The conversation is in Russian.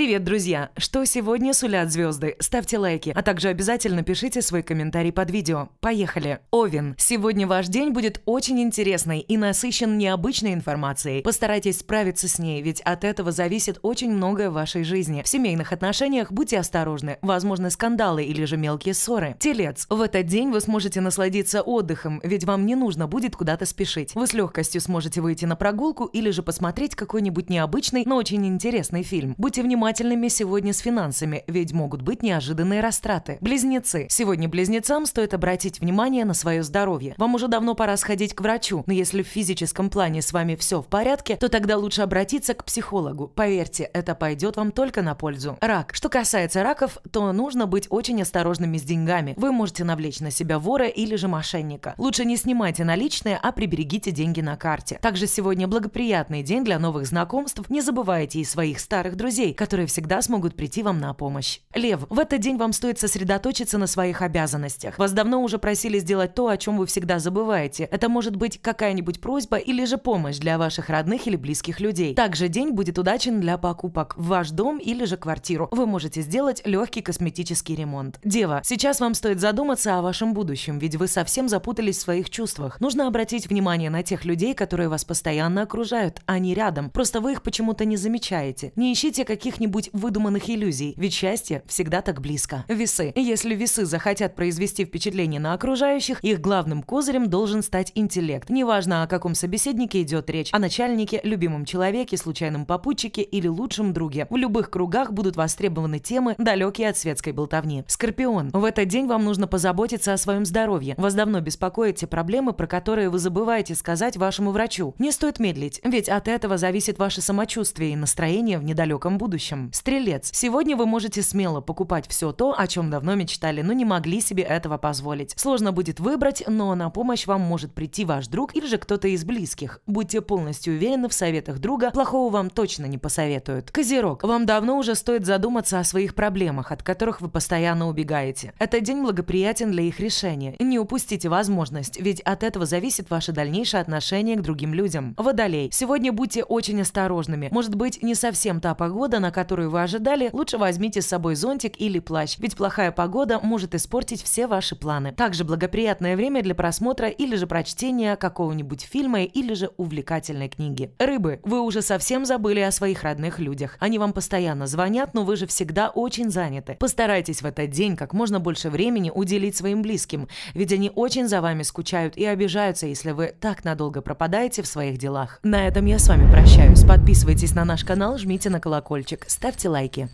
Привет, друзья! Что сегодня сулят звезды? Ставьте лайки, а также обязательно пишите свой комментарий под видео. Поехали! Овен, сегодня ваш день будет очень интересный и насыщен необычной информацией. Постарайтесь справиться с ней, ведь от этого зависит очень многое в вашей жизни. В семейных отношениях будьте осторожны, возможны скандалы или же мелкие ссоры. Телец, в этот день вы сможете насладиться отдыхом, ведь вам не нужно будет куда-то спешить. Вы с легкостью сможете выйти на прогулку или же посмотреть какой-нибудь необычный, но очень интересный фильм. Будьте внимательны внимательными сегодня с финансами, ведь могут быть неожиданные растраты. Близнецы. Сегодня близнецам стоит обратить внимание на свое здоровье. Вам уже давно пора сходить к врачу, но если в физическом плане с вами все в порядке, то тогда лучше обратиться к психологу. Поверьте, это пойдет вам только на пользу. Рак. Что касается раков, то нужно быть очень осторожными с деньгами. Вы можете навлечь на себя вора или же мошенника. Лучше не снимайте наличные, а приберегите деньги на карте. Также сегодня благоприятный день для новых знакомств. Не забывайте и своих старых друзей, которые которые всегда смогут прийти вам на помощь. Лев, в этот день вам стоит сосредоточиться на своих обязанностях. Вас давно уже просили сделать то, о чем вы всегда забываете. Это может быть какая-нибудь просьба или же помощь для ваших родных или близких людей. Также день будет удачен для покупок в ваш дом или же квартиру. Вы можете сделать легкий косметический ремонт. Дева, сейчас вам стоит задуматься о вашем будущем, ведь вы совсем запутались в своих чувствах. Нужно обратить внимание на тех людей, которые вас постоянно окружают, а не рядом. Просто вы их почему-то не замечаете. Не ищите каких-нибудь каких-нибудь выдуманных иллюзий, ведь счастье всегда так близко. Весы. Если весы захотят произвести впечатление на окружающих, их главным козырем должен стать интеллект. Неважно, о каком собеседнике идет речь, о начальнике, любимом человеке, случайном попутчике или лучшем друге. В любых кругах будут востребованы темы, далекие от светской болтовни. Скорпион. В этот день вам нужно позаботиться о своем здоровье. Вас давно беспокоят те проблемы, про которые вы забываете сказать вашему врачу. Не стоит медлить, ведь от этого зависит ваше самочувствие и настроение в недалеком будущем. М. Стрелец. Сегодня вы можете смело покупать все то, о чем давно мечтали, но не могли себе этого позволить. Сложно будет выбрать, но на помощь вам может прийти ваш друг или же кто-то из близких. Будьте полностью уверены в советах друга, плохого вам точно не посоветуют. Козерог. Вам давно уже стоит задуматься о своих проблемах, от которых вы постоянно убегаете. Этот день благоприятен для их решения. Не упустите возможность, ведь от этого зависит ваше дальнейшее отношение к другим людям. Водолей. Сегодня будьте очень осторожными. Может быть, не совсем та погода, на которую вы ожидали, лучше возьмите с собой зонтик или плащ, ведь плохая погода может испортить все ваши планы. Также благоприятное время для просмотра или же прочтения какого-нибудь фильма или же увлекательной книги. Рыбы, вы уже совсем забыли о своих родных людях. Они вам постоянно звонят, но вы же всегда очень заняты. Постарайтесь в этот день как можно больше времени уделить своим близким, ведь они очень за вами скучают и обижаются, если вы так надолго пропадаете в своих делах. На этом я с вами прощаюсь. Подписывайтесь на наш канал, жмите на колокольчик ставьте лайки.